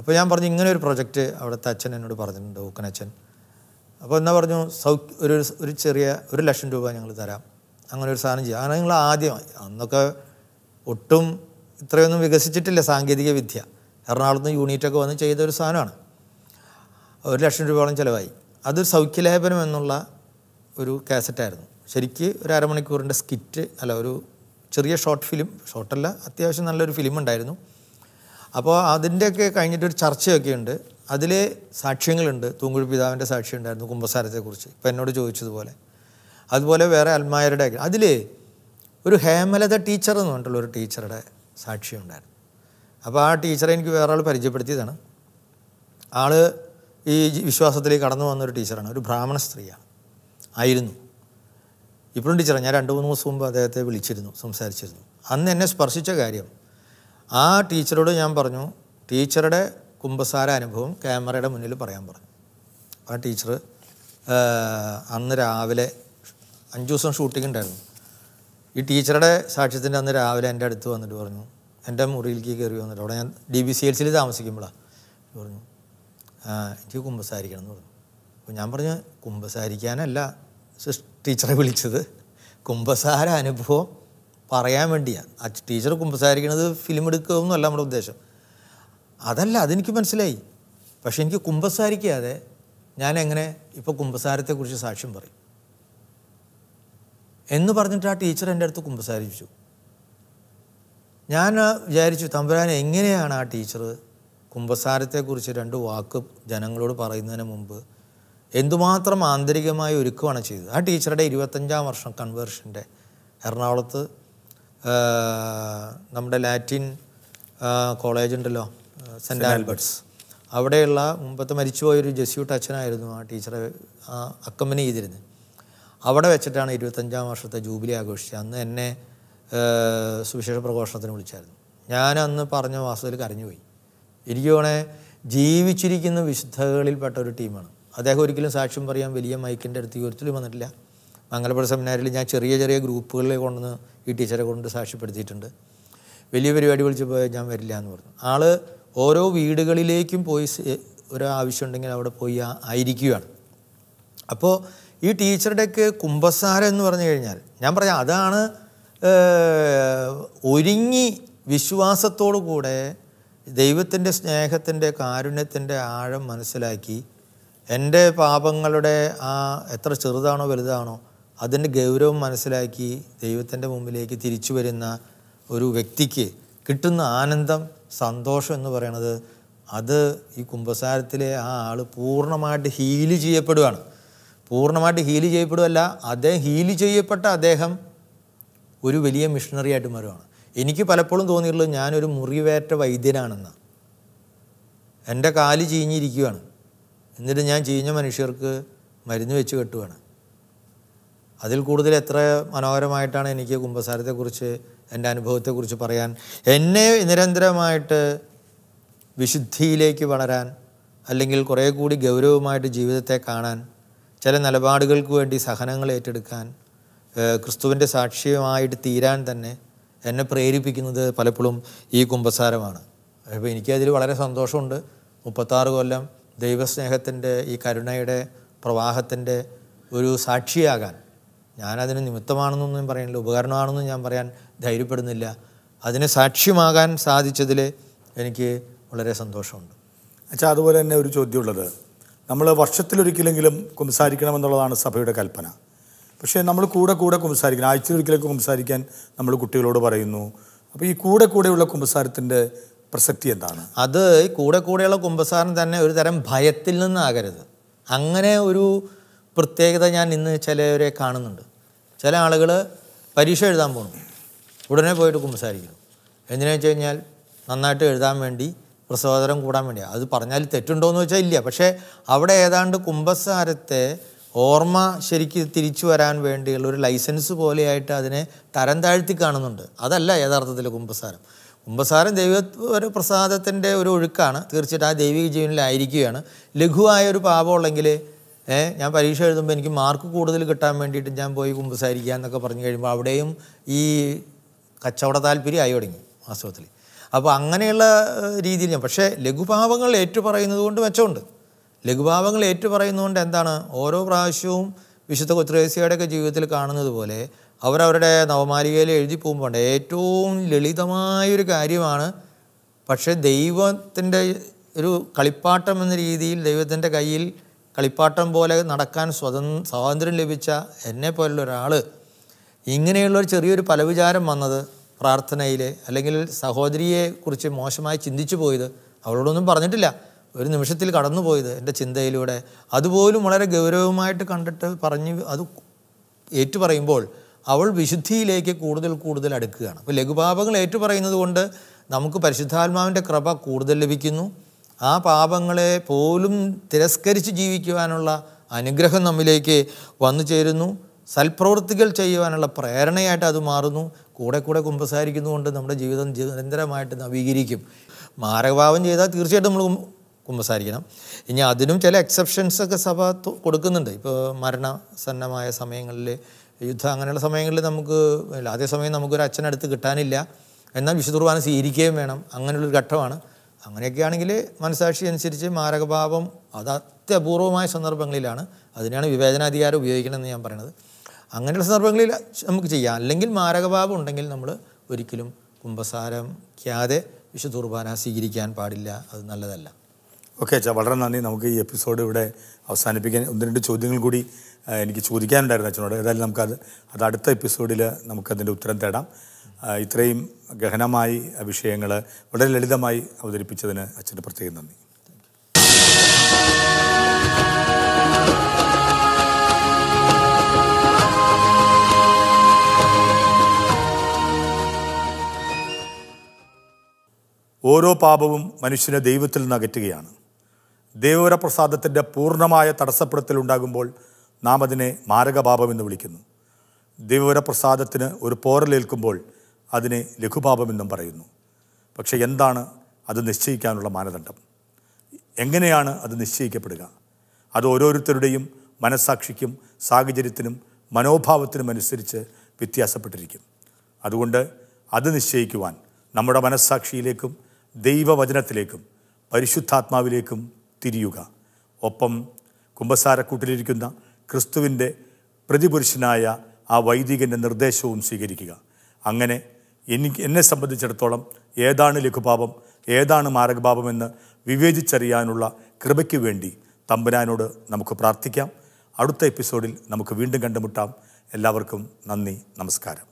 അപ്പോൾ ഞാൻ പറഞ്ഞു ഇങ്ങനെ ഒരു പ്രൊജക്റ്റ് അവിടുത്തെ അച്ഛൻ എന്നോട് പറഞ്ഞിട്ടുണ്ട് ഊക്കനച്ഛൻ അപ്പോൾ എന്നാ പറഞ്ഞു സൗ ഒരു ഒരു ചെറിയ ഒരു ലക്ഷം രൂപ ഞങ്ങൾ തരാം അങ്ങനെ ഒരു സാധനം ചെയ്യുക അങ്ങനെ നിങ്ങൾ ആദ്യം അന്നൊക്കെ ഒട്ടും ഇത്രയൊന്നും വികസിച്ചിട്ടില്ല സാങ്കേതിക വിദ്യ എറണാകുളത്ത് നിന്ന് യൂണിറ്റൊക്കെ വന്ന് ചെയ്ത ഒരു സാധനമാണ് ഒരു ലക്ഷം രൂപയോളം ചിലവായി അതൊരു സൗഖ്യലേപനം എന്നുള്ള ഒരു കാസറ്റായിരുന്നു ശരിക്ക് ഒരു അരമണിക്കൂറിൻ്റെ സ്കിറ്റ് അല്ല ഒരു ചെറിയ ഷോർട്ട് ഫിലിം ഷോർട്ടല്ല അത്യാവശ്യം നല്ലൊരു ഫിലിം ഉണ്ടായിരുന്നു അപ്പോൾ അതിൻ്റെയൊക്കെ കഴിഞ്ഞിട്ടൊരു ചർച്ചയൊക്കെ ഉണ്ട് അതിൽ സാക്ഷ്യങ്ങളുണ്ട് തൂങ്കുഴി പിതാവിൻ്റെ സാക്ഷ്യം ഉണ്ടായിരുന്നു കുമ്പസാരത്തെക്കുറിച്ച് ഇപ്പം എന്നോട് ചോദിച്ചതുപോലെ അതുപോലെ വേറെ അൽമായരുടെ അതിൽ ഒരു ഹേമലത ടീച്ചർ എന്ന് പറഞ്ഞിട്ടുള്ള ഒരു ടീച്ചറുടെ സാക്ഷി ഉണ്ടായിരുന്നു അപ്പോൾ ആ ടീച്ചറെ എനിക്ക് വേറെ ആൾ പരിചയപ്പെടുത്തിയതാണ് ആൾ ഈ വിശ്വാസത്തിലേക്ക് കടന്നു വന്നൊരു ടീച്ചറാണ് ഒരു ബ്രാഹ്മണ സ്ത്രീയാണ് ആയിരുന്നു ഇപ്പോഴും ടീച്ചറാണ് ഞാൻ രണ്ട് മൂന്ന് ദിവസം മുമ്പ് അദ്ദേഹത്തെ വിളിച്ചിരുന്നു സംസാരിച്ചിരുന്നു അന്ന് എന്നെ സ്പർശിച്ച കാര്യം ആ ടീച്ചറോട് ഞാൻ പറഞ്ഞു ടീച്ചറുടെ കുംഭസാര അനുഭവം ക്യാമറയുടെ മുന്നിൽ പറയാൻ പറഞ്ഞു ആ ടീച്ചർ അന്ന് രാവിലെ അഞ്ചു ദിവസം ഷൂട്ടിംഗ് ഉണ്ടായിരുന്നു ഈ ടീച്ചറുടെ സാക്ഷ്യത്തിൻ്റെ അന്ന് രാവിലെ എൻ്റെ അടുത്ത് വന്നിട്ട് പറഞ്ഞു എൻ്റെ മുറിയിലേക്ക് കയറി വന്നിട്ട് അവിടെ ഞാൻ ഡി ബി സി എൽ സിയിൽ താമസിക്കുമ്പോഴാണ് പറഞ്ഞു എനിക്ക് കുമ്പസാരിക്കണം എന്ന് പറഞ്ഞു അപ്പോൾ ഞാൻ പറഞ്ഞു കുമ്പസാരിക്കാനല്ല ടീച്ചറെ വിളിച്ചത് കുമ്പസാര അനുഭവം പറയാൻ വേണ്ടിയാണ് ആ ടീച്ചർ കുമ്പസാരിക്കണത് ഫിലിം എടുക്കുകയെന്നല്ല നമ്മുടെ ഉദ്ദേശം അതല്ല അതെനിക്ക് മനസ്സിലായി പക്ഷേ എനിക്ക് കുമ്പസാരിക്കാതെ ഞാൻ എങ്ങനെ ഇപ്പോൾ കുമ്പസാരത്തെക്കുറിച്ച് സാക്ഷ്യം പറയും എന്ന് പറഞ്ഞിട്ട് ആ ടീച്ചർ എൻ്റെ അടുത്ത് കുമ്പസാരിച്ചു ഞാൻ വിചാരിച്ചു തമ്പുരാൻ എങ്ങനെയാണ് ആ ടീച്ചർ കുമ്പസാരത്തെക്കുറിച്ച് രണ്ട് വാക്ക് ജനങ്ങളോട് പറയുന്നതിന് മുമ്പ് എന്തുമാത്രം ആന്തരികമായി ഒരുക്കുവാണ് ചെയ്തത് ആ ടീച്ചറുടെ ഇരുപത്തഞ്ചാം വർഷം കൺവേർഷൻ്റെ എറണാകുളത്ത് നമ്മുടെ ലാറ്റിൻ കോളേജ് ഉണ്ടല്ലോ സെൻറ്റ് ആൽബർട്ട്സ് അവിടെയുള്ള മുമ്പത്തെ മരിച്ചുപോയൊരു ജെസ്യൂട്ട് അച്ഛനായിരുന്നു ആ ടീച്ചറെ അക്കമ്പനി ചെയ്തിരുന്നത് അവിടെ വെച്ചിട്ടാണ് ഇരുപത്തഞ്ചാം വർഷത്തെ ജൂബിലി ആഘോഷിച്ചത് അന്ന് എന്നെ സുവിശേഷ പ്രഘോഷണത്തിന് വിളിച്ചായിരുന്നു ഞാൻ അന്ന് പറഞ്ഞ വാസ്തുവിൽ കരഞ്ഞുപോയി ഇരിക്കുവാണെ ജീവിച്ചിരിക്കുന്ന വിശുദ്ധകളിൽപ്പെട്ട ഒരു ടീമാണ് അദ്ദേഹം ഒരിക്കലും സാക്ഷ്യം പറയാൻ വലിയ മൈക്കിൻ്റെ അടുത്ത് ഒരിക്കലും വന്നിട്ടില്ല മംഗലപുര സെമിനാരിൽ ഞാൻ ചെറിയ ചെറിയ ഗ്രൂപ്പുകളിൽ കൊണ്ടുവന്ന് ഈ ടീച്ചറെ കൊണ്ട് സാക്ഷ്യപ്പെടുത്തിയിട്ടുണ്ട് വലിയ പരിപാടി പോയാൽ ഞാൻ വരില്ല എന്ന് പറഞ്ഞു ആൾ ഓരോ വീടുകളിലേക്കും പോയി ഒരു അവിടെ പോയി ആയിരിക്കുകയാണ് അപ്പോൾ ഈ ടീച്ചറുടെയൊക്കെ കുംഭസാരം എന്ന് പറഞ്ഞു കഴിഞ്ഞാൽ ഞാൻ പറയാം അതാണ് ഒരുങ്ങി വിശ്വാസത്തോടു കൂടെ ദൈവത്തിൻ്റെ സ്നേഹത്തിൻ്റെ കാരുണ്യത്തിൻ്റെ ആഴം മനസ്സിലാക്കി എൻ്റെ പാപങ്ങളുടെ ആ എത്ര ചെറുതാണോ വലുതാണോ അതിൻ്റെ ഗൗരവം മനസ്സിലാക്കി ദൈവത്തിൻ്റെ മുമ്പിലേക്ക് തിരിച്ചു വരുന്ന ഒരു വ്യക്തിക്ക് കിട്ടുന്ന ആനന്ദം സന്തോഷം എന്ന് പറയണത് അത് ഈ കുംഭസാരത്തിലെ ആ ആൾ പൂർണ്ണമായിട്ട് ഹീല് ചെയ്യപ്പെടുകയാണ് പൂർണ്ണമായിട്ട് ഹീല് ചെയ്യപ്പെടുമല്ല അദ്ദേഹം ഹീല് ചെയ്യപ്പെട്ട അദ്ദേഹം ഒരു വലിയ മിഷണറി ആയിട്ട് മാറുകയാണ് എനിക്ക് പലപ്പോഴും തോന്നിയിട്ടുള്ളത് ഞാനൊരു മുറിവേറ്റ വൈദ്യനാണെന്ന് എൻ്റെ കാല് ചീഞ്ഞിരിക്കുകയാണ് എന്നിട്ട് ഞാൻ ചീഞ്ഞ മനുഷ്യർക്ക് മരുന്ന് വെച്ച് കെട്ടുകയാണ് അതിൽ കൂടുതൽ എത്ര മനോഹരമായിട്ടാണ് എനിക്ക് കുംഭസാരത്തെക്കുറിച്ച് എൻ്റെ അനുഭവത്തെക്കുറിച്ച് പറയാൻ എന്നെ നിരന്തരമായിട്ട് വിശുദ്ധിയിലേക്ക് വളരാൻ അല്ലെങ്കിൽ കുറേ കൂടി ഗൗരവമായിട്ട് ജീവിതത്തെ കാണാൻ ചില നിലപാടുകൾക്ക് വേണ്ടി സഹനങ്ങൾ ഏറ്റെടുക്കാൻ ക്രിസ്തുവിൻ്റെ സാക്ഷ്യമായിട്ട് തീരാൻ തന്നെ എന്നെ പ്രേരിപ്പിക്കുന്നത് പലപ്പോഴും ഈ കുംഭസാരമാണ് അപ്പോൾ എനിക്കതിൽ വളരെ സന്തോഷമുണ്ട് മുപ്പത്താറ് കൊല്ലം ദൈവസ്നേഹത്തിൻ്റെ ഈ കരുണയുടെ പ്രവാഹത്തിൻ്റെ ഒരു സാക്ഷിയാകാൻ ഞാനതിന് നിമിത്തമാണെന്നൊന്നും പറയുന്നില്ല ഉപകരണമാണെന്നും ഞാൻ പറയാൻ ധൈര്യപ്പെടുന്നില്ല അതിന് സാക്ഷ്യമാകാൻ സാധിച്ചതിൽ എനിക്ക് വളരെ സന്തോഷമുണ്ട് അച്ഛാ അതുപോലെ തന്നെ ഒരു ചോദ്യമുള്ളത് നമ്മൾ വർഷത്തിലൊരിക്കലെങ്കിലും എന്നുള്ളതാണ് സഭയുടെ കൽപ്പന പക്ഷേ നമ്മൾ കൂടെ കൂടെ കുംസാരിക്കണം ആഴ്ചയിലൊരിക്കലൊക്കെ കുംസാരിക്കാൻ നമ്മൾ കുട്ടികളോട് പറയുന്നു അപ്പോൾ ഈ കൂടെ കൂടെയുള്ള കുംഭസാരത്തിൻ്റെ പ്രസക്തി എന്താണ് അത് കൂടെ കൂടെയുള്ള കുംഭസാരം തന്നെ ഒരു തരം ഭയത്തിൽ നിന്നാകരുത് അങ്ങനെ ഒരു പ്രത്യേകത ഞാൻ ഇന്ന് ചിലവരെ കാണുന്നുണ്ട് ചില ആളുകൾ പരീക്ഷ എഴുതാൻ പോകുന്നു ഉടനെ പോയിട്ട് കുംഭസാരിക്കുന്നു എന്തിനാ വെച്ച് കഴിഞ്ഞാൽ നന്നായിട്ട് എഴുതാൻ വേണ്ടി പ്രസവതരം കൂടാൻ വേണ്ടി അത് പറഞ്ഞാൽ തെറ്റുണ്ടോ എന്ന് വെച്ചാൽ ഇല്ല പക്ഷേ അവിടെ ഏതാണ്ട് കുംഭസാരത്തെ ഓർമ്മ ശരിക്ക് തിരിച്ചു വരാൻ വേണ്ടിയുള്ള ഒരു ലൈസൻസ് പോലെയായിട്ട് അതിനെ തരം താഴ്ത്തി കാണുന്നുണ്ട് അതല്ല യഥാർത്ഥത്തിൽ കുംഭസാരം കുംഭസാരം ദൈവ ഒരു പ്രസാദത്തിൻ്റെ ഒരു ഒഴുക്കാണ് തീർച്ചയായിട്ടും ആ ദൈവിക ജീവനിലായിരിക്കുകയാണ് ലഘുവായ ഒരു പാപമുള്ളെങ്കിൽ ഏഹ് ഞാൻ പരീക്ഷ എഴുതുമ്പോൾ എനിക്ക് മാർക്ക് കൂടുതൽ കിട്ടാൻ വേണ്ടിയിട്ട് ഞാൻ പോയി കുമ്പസാരിക്കുക എന്നൊക്കെ പറഞ്ഞു കഴിയുമ്പോൾ അവിടെയും ഈ കച്ചവട ആയി തുടങ്ങി വാസ്തവത്തിൽ അപ്പോൾ അങ്ങനെയുള്ള രീതിയിൽ ഞാൻ പക്ഷേ ലഘുഭാവങ്ങൾ ഏറ്റുപറയുന്നത് കൊണ്ട് മെച്ചമുണ്ട് ലഘുഭാവങ്ങൾ ഏറ്റുപറയുന്നതുകൊണ്ട് എന്താണ് ഓരോ പ്രാവശ്യവും വിശുദ്ധ കൊത്രേസ്യയുടെയൊക്കെ ജീവിതത്തിൽ കാണുന്നത് പോലെ അവരവരുടെ നവമാലികയിൽ എഴുതി പോകുമ്പോൾ ഏറ്റവും ലളിതമായൊരു കാര്യമാണ് പക്ഷേ ദൈവത്തിൻ്റെ ഒരു കളിപ്പാട്ടം എന്ന രീതിയിൽ ദൈവത്തിൻ്റെ കയ്യിൽ കളിപ്പാട്ടം പോലെ നടക്കാൻ സ്വതം സ്വാതന്ത്ര്യം ലഭിച്ച എന്നെ പോലുള്ള ഒരാൾ ഇങ്ങനെയുള്ള ഒരു ചെറിയൊരു പലവിചാരം വന്നത് പ്രാർത്ഥനയിൽ അല്ലെങ്കിൽ സഹോദരിയെക്കുറിച്ച് മോശമായി ചിന്തിച്ചു പോയത് അവളോടൊന്നും പറഞ്ഞിട്ടില്ല ഒരു നിമിഷത്തിൽ കടന്നുപോയത് എൻ്റെ ചിന്തയിലൂടെ അതുപോലും വളരെ ഗൗരവമായിട്ട് കണ്ടിട്ട് പറഞ്ഞ് അത് ഏറ്റുപറയുമ്പോൾ അവൾ വിശുദ്ധിയിലേക്ക് കൂടുതൽ കൂടുതൽ അടുക്കുകയാണ് അപ്പോൾ ലഘുപാപങ്ങൾ ഏറ്റുപറയുന്നത് കൊണ്ട് നമുക്ക് പരിശുദ്ധാത്മാവിൻ്റെ കൃപ കൂടുതൽ ലഭിക്കുന്നു ആ പാപങ്ങളെ പോലും തിരസ്കരിച്ച് ജീവിക്കുവാനുള്ള അനുഗ്രഹം നമ്മിലേക്ക് വന്നു ചേരുന്നു സൽപ്രവൃത്തികൾ ചെയ്യുവാനുള്ള പ്രേരണയായിട്ട് അത് മാറുന്നു കൂടെ കൂടെ കുമ്പസാരിക്കുന്നതുകൊണ്ട് നമ്മുടെ ജീവിതം നിരന്തരമായിട്ട് നവീകരിക്കും മാരകഭാവം ചെയ്താൽ തീർച്ചയായിട്ടും നമ്മൾ കുമ്പസാരിക്കണം ഇനി അതിനും ചില എക്സെപ്ഷൻസ് ഒക്കെ സഭ കൊടുക്കുന്നുണ്ട് ഇപ്പോൾ മരണസന്നമായ സമയങ്ങളിൽ യുദ്ധം അങ്ങനെയുള്ള സമയങ്ങളിൽ നമുക്ക് അതേസമയം നമുക്കൊരു അച്ഛനടുത്ത് കിട്ടാനില്ല എന്നാൽ വിശുദ്ധുർബാന സ്വീകരിക്കുകയും വേണം അങ്ങനെയുള്ളൊരു ഘട്ടമാണ് അങ്ങനെയൊക്കെ ആണെങ്കിൽ മനസാക്ഷി അനുസരിച്ച് മാരകഭാവം അത് അത്യപൂർവമായ സന്ദർഭങ്ങളിലാണ് അതിനാണ് വിവേചനാധികാരം ഉപയോഗിക്കണമെന്ന് ഞാൻ പറയുന്നത് അങ്ങനെയുള്ള സന്ദർഭങ്ങളിൽ നമുക്ക് ചെയ്യാം അല്ലെങ്കിൽ മാരകഭാവം ഉണ്ടെങ്കിൽ നമ്മൾ ഒരിക്കലും കുംഭസാരം ക്യാതെ വിശുദ്ധുർബാന സ്വീകരിക്കാൻ പാടില്ല അത് നല്ലതല്ല ഓക്കെ അച്ഛാ വളരെ നന്ദി നമുക്ക് ഈ എപ്പിസോഡ് ഇവിടെ അവസാനിപ്പിക്കാൻ ഒന്ന് രണ്ട് ചോദ്യങ്ങൾ കൂടി എനിക്ക് ചോദിക്കാനുണ്ടായിരുന്നു അച്ഛനോട് ഏതായാലും നമുക്കത് അത് അടുത്ത എപ്പിസോഡിൽ നമുക്കതിൻ്റെ ഉത്തരം തേടാം ഇത്രയും ഗഹനമായി വിഷയങ്ങൾ വളരെ ലളിതമായി അവതരിപ്പിച്ചതിന് അച്ഛൻ്റെ പ്രത്യേകം നന്ദി ഓരോ പാപവും മനുഷ്യനെ ദൈവത്തിൽ നിന്ന് അകറ്റുകയാണ് ദൈവവരപ്രസാദത്തിൻ്റെ പൂർണ്ണമായ തടസ്സപ്പെടുത്തലുണ്ടാകുമ്പോൾ നാം അതിനെ മാരകപാപം എന്ന് വിളിക്കുന്നു ദൈവവരപ്രസാദത്തിന് ഒരു പോറലേൽക്കുമ്പോൾ അതിനെ ലഘുപാപമെന്നും പറയുന്നു പക്ഷെ എന്താണ് അത് നിശ്ചയിക്കാനുള്ള മാനദണ്ഡം എങ്ങനെയാണ് അത് നിശ്ചയിക്കപ്പെടുക അത് ഓരോരുത്തരുടെയും മനസ്സാക്ഷിക്കും സാഹചര്യത്തിനും മനോഭാവത്തിനും അനുസരിച്ച് വ്യത്യാസപ്പെട്ടിരിക്കും അതുകൊണ്ട് അത് നിശ്ചയിക്കുവാൻ നമ്മുടെ മനസ്സാക്ഷിയിലേക്കും ദൈവവചനത്തിലേക്കും പരിശുദ്ധാത്മാവിലേക്കും തിരിയുക ഒപ്പം കുംഭസാരക്കൂട്ടിലിരിക്കുന്ന ക്രിസ്തുവിൻ്റെ പ്രതിപുരുഷനായ ആ വൈദികൻ്റെ നിർദ്ദേശവും സ്വീകരിക്കുക അങ്ങനെ എനിക്ക് എന്നെ സംബന്ധിച്ചിടത്തോളം ഏതാണ് ലഘുപാപം ഏതാണ് മാരകപാപമെന്ന് വിവേചിച്ചറിയാനുള്ള കൃപയ്ക്ക് വേണ്ടി തമ്പുരാനോട് നമുക്ക് പ്രാർത്ഥിക്കാം അടുത്ത എപ്പിസോഡിൽ നമുക്ക് വീണ്ടും കണ്ടുമുട്ടാം എല്ലാവർക്കും നന്ദി നമസ്കാരം